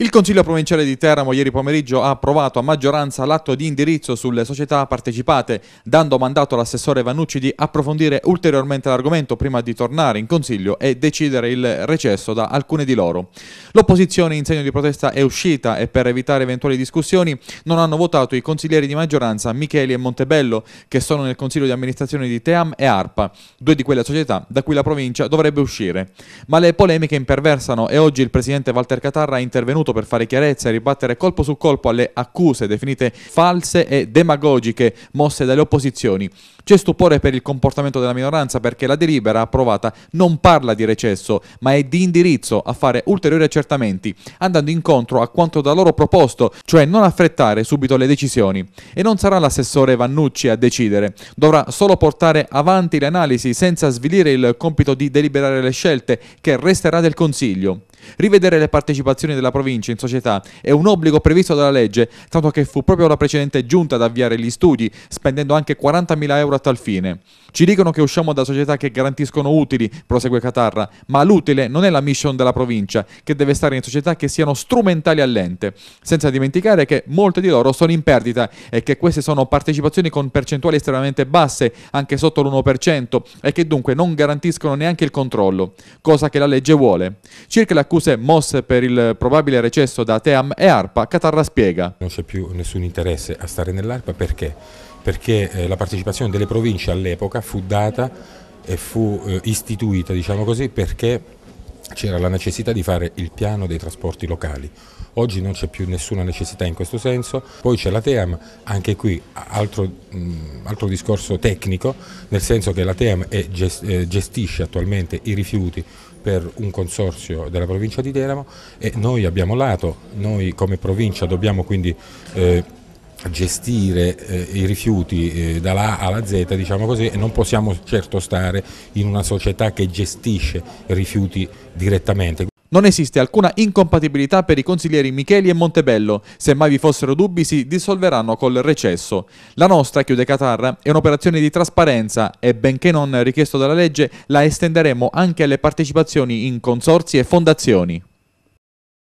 Il Consiglio provinciale di Teramo ieri pomeriggio ha approvato a maggioranza l'atto di indirizzo sulle società partecipate, dando mandato all'assessore Vannucci di approfondire ulteriormente l'argomento prima di tornare in Consiglio e decidere il recesso da alcune di loro. L'opposizione in segno di protesta è uscita e per evitare eventuali discussioni non hanno votato i consiglieri di maggioranza Micheli e Montebello, che sono nel Consiglio di amministrazione di Team e ARPA, due di quelle società da cui la provincia dovrebbe uscire. Ma le polemiche imperversano e oggi il presidente Walter Catarra è intervenuto intervenuto per fare chiarezza e ribattere colpo su colpo alle accuse definite false e demagogiche mosse dalle opposizioni. C'è stupore per il comportamento della minoranza perché la delibera approvata non parla di recesso, ma è di indirizzo a fare ulteriori accertamenti, andando incontro a quanto da loro proposto, cioè non affrettare subito le decisioni. E non sarà l'assessore Vannucci a decidere, dovrà solo portare avanti le analisi senza svilire il compito di deliberare le scelte che resterà del Consiglio. Rivedere le partecipazioni della provincia in società è un obbligo previsto dalla legge, tanto che fu proprio la precedente giunta ad avviare gli studi, spendendo anche 40.000 euro a tal fine. Ci dicono che usciamo da società che garantiscono utili, prosegue Catarra, ma l'utile non è la mission della provincia, che deve stare in società che siano strumentali all'ente, senza dimenticare che molte di loro sono in perdita e che queste sono partecipazioni con percentuali estremamente basse, anche sotto l'1%, e che dunque non garantiscono neanche il controllo, cosa che la legge vuole. Circa l'accusa scuse mosse per il probabile recesso da Team e ARPA, Catarra spiega. Non c'è più nessun interesse a stare nell'ARPA perché? Perché eh, la partecipazione delle province all'epoca fu data e fu eh, istituita, diciamo così, perché c'era la necessità di fare il piano dei trasporti locali. Oggi non c'è più nessuna necessità in questo senso, poi c'è la TEAM, anche qui altro, mm, altro, discorso tecnico, nel senso che la TEAM è, eh, gestisce attualmente i rifiuti per un consorzio della provincia di Teramo e noi abbiamo lato, noi come provincia dobbiamo quindi eh, gestire eh, i rifiuti eh, dalla A alla Z diciamo così, e non possiamo certo stare in una società che gestisce i rifiuti direttamente. Non esiste alcuna incompatibilità per i consiglieri Micheli e Montebello, se mai vi fossero dubbi si dissolveranno col recesso. La nostra, chiude Qatar, è un'operazione di trasparenza e benché non richiesto dalla legge la estenderemo anche alle partecipazioni in consorzi e fondazioni.